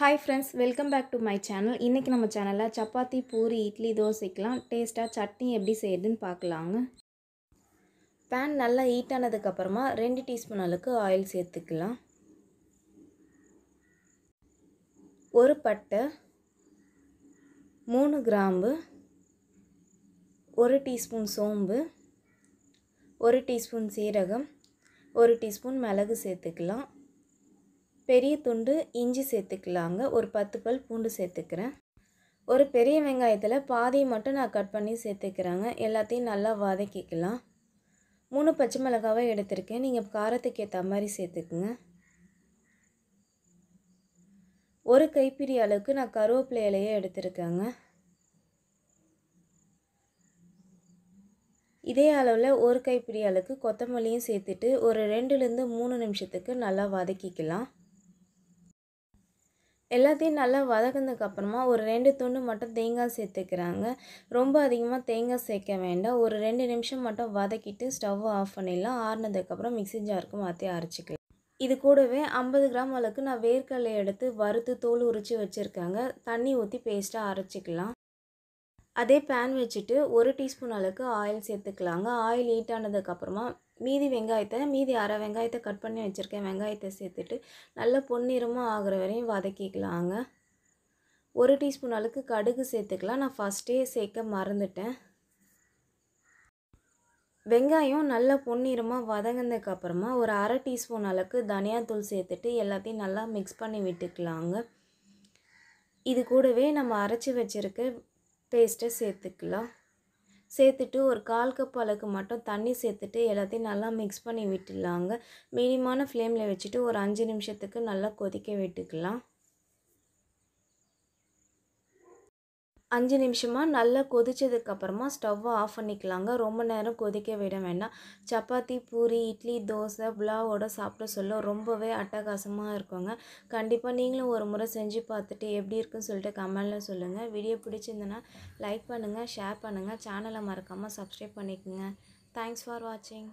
hi friends welcome back to my channel இன்றைக்கி நம்ம சேனலில் சப்பாத்தி பூரி இட்லி தோசைக்கெலாம் டேஸ்ட்டாக சட்னி எப்படி செய்யுதுன்னு பார்க்கலாங்க பேன் நல்லா ஹீட் ஆனதுக்கப்புறமா ரெண்டு டீஸ்பூன் அளவுக்கு ஆயில் சேர்த்துக்கலாம் ஒரு பட்டை மூணு கிராம்பு ஒரு டீஸ்பூன் சோம்பு ஒரு டீஸ்பூன் சீரகம் ஒரு டீஸ்பூன் மிளகு சேர்த்துக்கலாம் பெரிய துண்டு இஞ்சி சேர்த்துக்கலாங்க ஒரு பத்து பல் பூண்டு சேர்த்துக்கிறேன் ஒரு பெரிய வெங்காயத்தில் பாதியை மட்டும் நான் கட் பண்ணி சேர்த்துக்கிறேங்க எல்லாத்தையும் நல்லா வதக்கிக்கலாம் மூணு பச்சை மிளகாவை எடுத்திருக்கேன் நீங்கள் காரத்துக்கு ஏற்ற மாதிரி சேர்த்துக்குங்க ஒரு கைப்பிடி அளவுக்கு நான் கருவேப்பிலை இலையை எடுத்திருக்கேங்க இதே அளவில் ஒரு கைப்பிடி அளவுக்கு கொத்தமல்லியும் சேர்த்துட்டு ஒரு ரெண்டுலேருந்து மூணு நிமிஷத்துக்கு நல்லா வதக்கிக்கலாம் எல்லாத்தையும் நல்லா வதக்குனதுக்கு அப்புறமா ஒரு ரெண்டு துண்டு மட்டும் தேங்காய் சேர்த்துக்கிறாங்க ரொம்ப அதிகமாக தேங்காய் சேர்க்க வேண்டாம் ஒரு ரெண்டு நிமிஷம் மட்டும் வதக்கிட்டு ஸ்டவ் ஆஃப் பண்ணிடலாம் ஆறுனதுக்கப்புறம் மிக்சி ஜாருக்கு மாற்றி அரைச்சிக்கலாம் இது கூடவே ஐம்பது கிராம் அளவுக்கு நான் வேர்க்கடலை எடுத்து வறுத்து தோல் உரித்து வச்சுருக்காங்க தண்ணி ஊற்றி பேஸ்ட்டாக அரைச்சிக்கலாம் அதே பேன் வச்சுட்டு ஒரு டீஸ்பூன் அளவுக்கு ஆயில் சேர்த்துக்கலாங்க ஆயில் ஹீட் ஆனதுக்கப்புறமா மீதி வெங்காயத்தை மீதி அரை வெங்காயத்தை கட் பண்ணி வச்சுருக்கேன் வெங்காயத்தை சேர்த்துட்டு நல்லா பொன்னிறமாக ஆகிற வரையும் வதக்கிக்கலாங்க ஒரு டீஸ்பூன் அளவுக்கு கடுகு சேர்த்துக்கலாம் நான் ஃபஸ்ட்டே சேர்க்க மறந்துட்டேன் வெங்காயம் நல்லா பொன்னிறமாக வதங்கினதுக்கப்புறமா ஒரு அரை டீஸ்பூன் அளவுக்கு தனியாத்தூள் சேர்த்துட்டு எல்லாத்தையும் நல்லா மிக்ஸ் பண்ணி விட்டுக்கலாங்க இது கூடவே நம்ம அரைச்சி வச்சுருக்க பேஸ்ட்டை சேர்த்துக்கலாம் சேர்த்துட்டு ஒரு கால் கப் அளவுக்கு மட்டும் தண்ணி சேர்த்துட்டு எல்லாத்தையும் நல்லா மிக்ஸ் பண்ணி விட்டுடலாங்க மீடியமான ஃப்ளேமில் வச்சுட்டு ஒரு அஞ்சு நிமிஷத்துக்கு நல்லா கொதிக்க விட்டுக்கலாம் அஞ்சு நிமிஷமாக நல்லா கொதித்ததுக்கப்புறமா ஸ்டவ்வை ஆஃப் பண்ணிக்கலாங்க ரொம்ப நேரம் கொதிக்க விட வேண்டாம் சப்பாத்தி பூரி இட்லி தோசை புலாவோட சாப்பிட சொல்ல ரொம்பவே அட்டகாசமாக இருக்குங்க கண்டிப்பாக நீங்களும் ஒரு முறை செஞ்சு பார்த்துட்டு எப்படி இருக்குன்னு சொல்லிட்டு கமெண்டில் சொல்லுங்கள் வீடியோ பிடிச்சிருந்தனா லைக் பண்ணுங்கள் ஷேர் பண்ணுங்கள் சேனலை மறக்காமல் சப்ஸ்கிரைப் பண்ணிக்கோங்க தேங்க்ஸ் ஃபார் வாட்சிங்